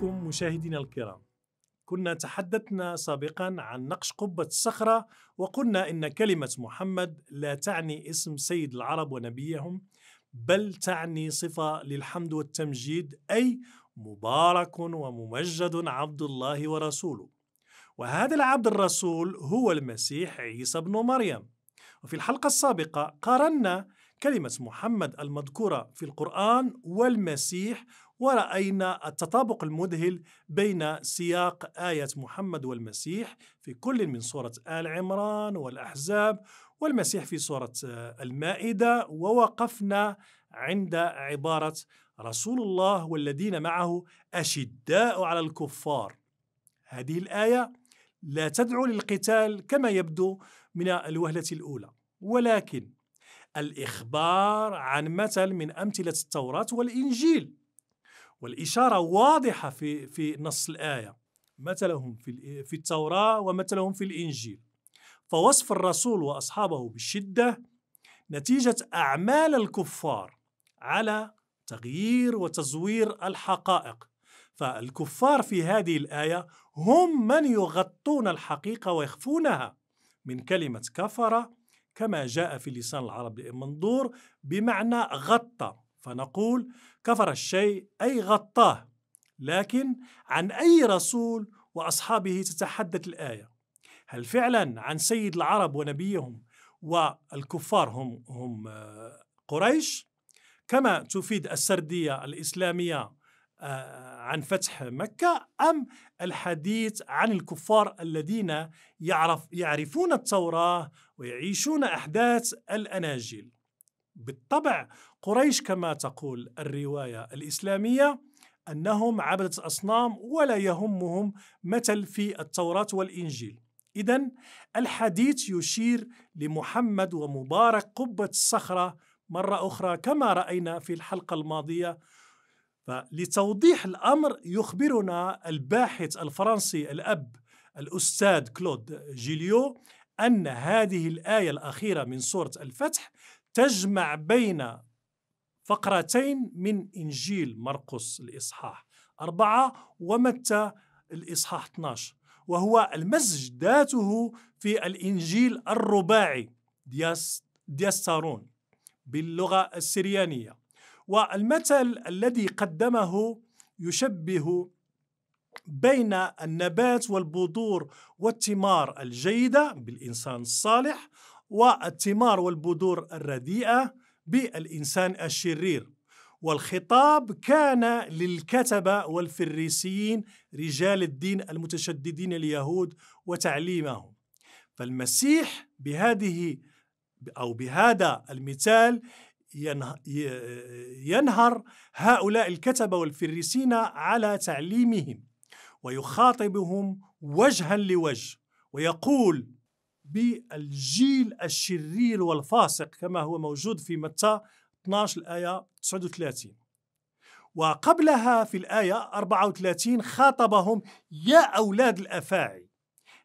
بكم مشاهدينا الكرام. كنا تحدثنا سابقا عن نقش قبة الصخرة وقلنا إن كلمة محمد لا تعني اسم سيد العرب ونبيهم بل تعني صفة للحمد والتمجيد أي مبارك وممجد عبد الله ورسوله. وهذا العبد الرسول هو المسيح عيسى بن مريم. وفي الحلقة السابقة قارنا كلمة محمد المذكورة في القرآن والمسيح ورأينا التطابق المذهل بين سياق آية محمد والمسيح في كل من سورة آل عمران والأحزاب والمسيح في سورة آه، المائدة ووقفنا عند عبارة رسول الله والذين معه أشداء على الكفار هذه الآية لا تدعو للقتال كما يبدو من الوهلة الأولى ولكن الإخبار عن مثل من أمثلة التوراة والإنجيل والإشارة واضحة في في نص الآية مثلهم في في التوراة ومثلهم في الإنجيل فوصف الرسول وأصحابه بالشدة نتيجة أعمال الكفار على تغيير وتزوير الحقائق فالكفار في هذه الآية هم من يغطون الحقيقة ويخفونها من كلمة كفر كما جاء في لسان العرب المنظور بمعنى غطى فنقول كفر الشيء أي غطاه لكن عن أي رسول وأصحابه تتحدث الآية هل فعلا عن سيد العرب ونبيهم والكفار هم هم آه، قريش كما تفيد السردية الإسلامية آه، عن فتح مكة أم الحديث عن الكفار الذين يعرف يعرفون التوراة ويعيشون أحداث الأناجيل بالطبع قريش كما تقول الرواية الإسلامية أنهم عبدة أصنام ولا يهمهم مثل في التوراة والإنجيل إذا الحديث يشير لمحمد ومبارك قبة الصخرة مرة أخرى كما رأينا في الحلقة الماضية فلتوضيح الأمر يخبرنا الباحث الفرنسي الأب الأستاذ كلود جيليو أن هذه الآية الأخيرة من سورة الفتح تجمع بين فقرتين من إنجيل مرقس الإصحاح أربعة ومتى الإصحاح 12 وهو المزج ذاته في الإنجيل الرباعي دياس دياستارون باللغة السريانية والمثل الذي قدمه يشبه بين النبات والبذور والثمار الجيدة بالإنسان الصالح والثمار والبذور الرديئة بالإنسان الشرير والخطاب كان للكتبة والفريسيين رجال الدين المتشددين اليهود وتعليمهم فالمسيح بهذه أو بهذا المثال ينهر هؤلاء الكتبة والفريسين على تعليمهم ويخاطبهم وجها لوجه ويقول بالجيل الشرير والفاسق كما هو موجود في متى 12 الآية 39 وقبلها في الآية 34 خاطبهم يا أولاد الأفاعي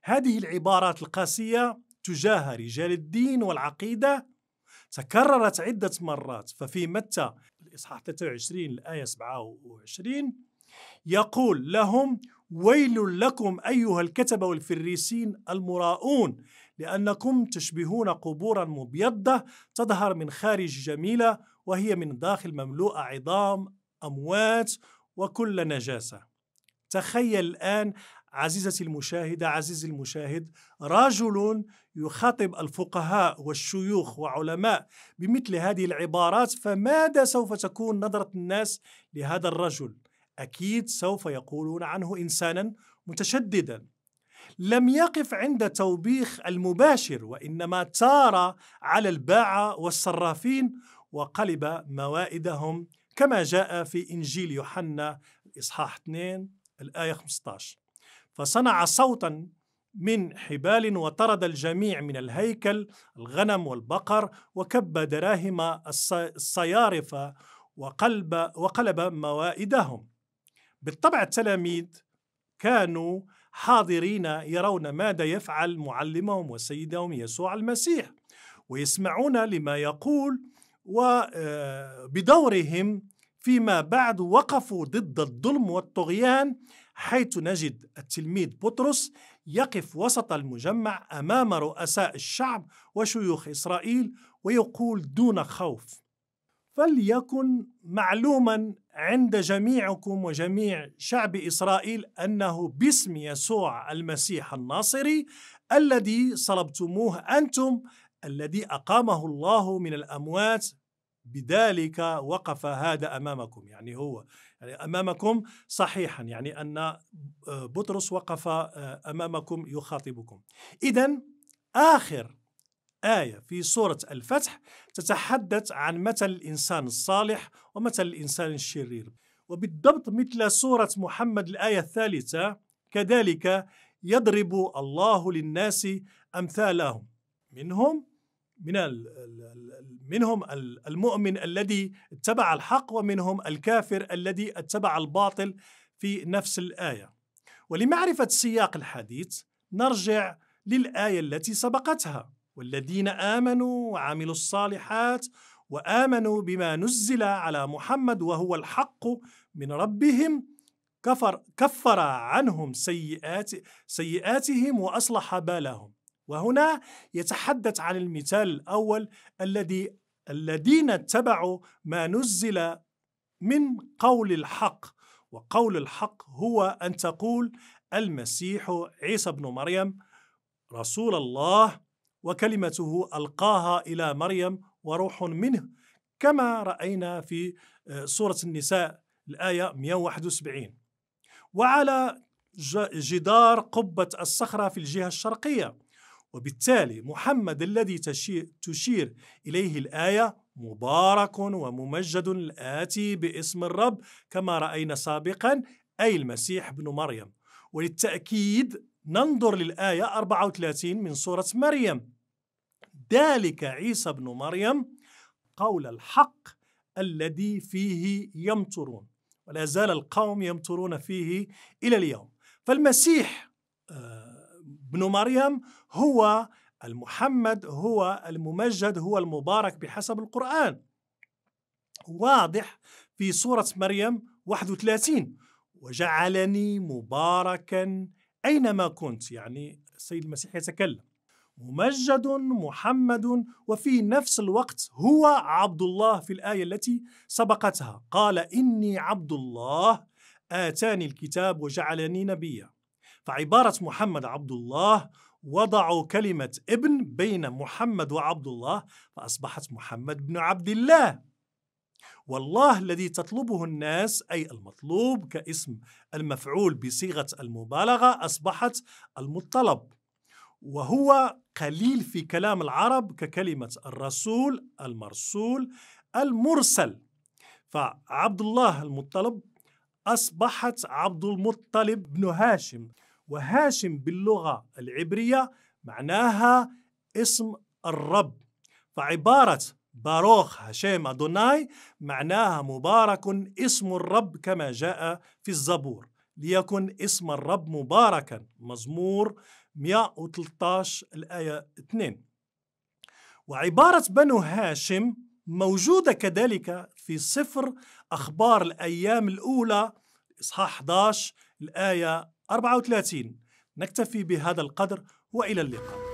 هذه العبارات القاسية تجاه رجال الدين والعقيدة تكررت عدة مرات ففي متى الإصحاح 23 الآية 27 يقول لهم ويل لكم أيها الكتبة والفريسين المراؤون لأنكم تشبهون قبورا مبيضة تظهر من خارج جميلة وهي من داخل مملوءة عظام أموات وكل نجاسة تخيل الآن عزيزتي المشاهدة عزيزي المشاهد رجل يخاطب الفقهاء والشيوخ وعلماء بمثل هذه العبارات فماذا سوف تكون نظرة الناس لهذا الرجل اكيد سوف يقولون عنه انسانا متشددا لم يقف عند توبيخ المباشر وانما تار على الباعه والصرافين وقلب موائدهم كما جاء في انجيل يوحنا اصحاح 2 الايه 15 فصنع صوتا من حبال وطرد الجميع من الهيكل الغنم والبقر وكب دراهم الصيارفة وقلب وقلب موائدهم بالطبع التلاميذ كانوا حاضرين يرون ماذا يفعل معلمهم وسيدهم يسوع المسيح ويسمعون لما يقول وبدورهم آه، فيما بعد وقفوا ضد الظلم والطغيان حيث نجد التلميذ بطرس يقف وسط المجمع امام رؤساء الشعب وشيوخ اسرائيل ويقول دون خوف فليكن معلوما عند جميعكم وجميع شعب اسرائيل انه باسم يسوع المسيح الناصري الذي صلبتموه انتم الذي اقامه الله من الاموات بذلك وقف هذا امامكم يعني هو يعني امامكم صحيحا يعني ان آه، بطرس وقف آه، امامكم يخاطبكم اذا اخر آية في سورة الفتح تتحدث عن مثل الإنسان الصالح ومثل الإنسان الشرير وبالضبط مثل سورة محمد الآية الثالثة كذلك يضرب الله للناس أمثالهم منهم من منهم المؤمن الذي اتبع الحق ومنهم الكافر الذي اتبع الباطل في نفس الآية ولمعرفة سياق الحديث نرجع للآية التي سبقتها والذين امنوا وعملوا الصالحات وامنوا بما نزل على محمد وهو الحق من ربهم كفر كفر عنهم سيئات سيئاتهم واصلح بالهم وهنا يتحدث عن المثال الاول الذي الذين اتبعوا ما نزل من قول الحق وقول الحق هو ان تقول المسيح عيسى بن مريم رسول الله وكلمته القاها الى مريم وروح منه كما راينا في آه، سوره النساء الايه 171 وعلى جدار قبه الصخره في الجهه الشرقيه وبالتالي محمد الذي تشير اليه الايه مبارك وممجد الاتي باسم الرب كما راينا سابقا اي المسيح ابن مريم وللتاكيد ننظر للايه 34 من سوره مريم ذلك عيسى بن مريم قول الحق الذي فيه يمطرون ولا زال القوم يمطرون فيه إلى اليوم فالمسيح آه، ابن مريم هو المحمد هو الممجد هو المبارك بحسب القرآن واضح في سورة مريم 31 وجعلني مباركا أينما كنت يعني السيد المسيح يتكلم ممجد محمد وفي نفس الوقت هو عبد الله في الآية التي سبقتها قال إني عبد الله آتاني الكتاب وجعلني نبيا فعبارة محمد عبد الله وضعوا كلمة ابن بين محمد وعبد الله فأصبحت محمد بن عبد الله والله الذي تطلبه الناس أي المطلوب كاسم المفعول بصيغة المبالغة أصبحت المطلب وهو قليل في كلام العرب ككلمة الرسول المرسول المرسل فعبد الله المطلب أصبحت عبد المطلب بن هاشم وهاشم باللغة العبرية معناها اسم الرب فعبارة باروخ هاشيم أدوناي معناها مبارك اسم الرب كما جاء في الزبور ليكن اسم الرب مباركا مزمور 113 الآية 2 وعبارة بنو هاشم موجودة كذلك في سفر أخبار الأيام الأولى إصحاح 11 الآية 34 نكتفي بهذا القدر وإلى اللقاء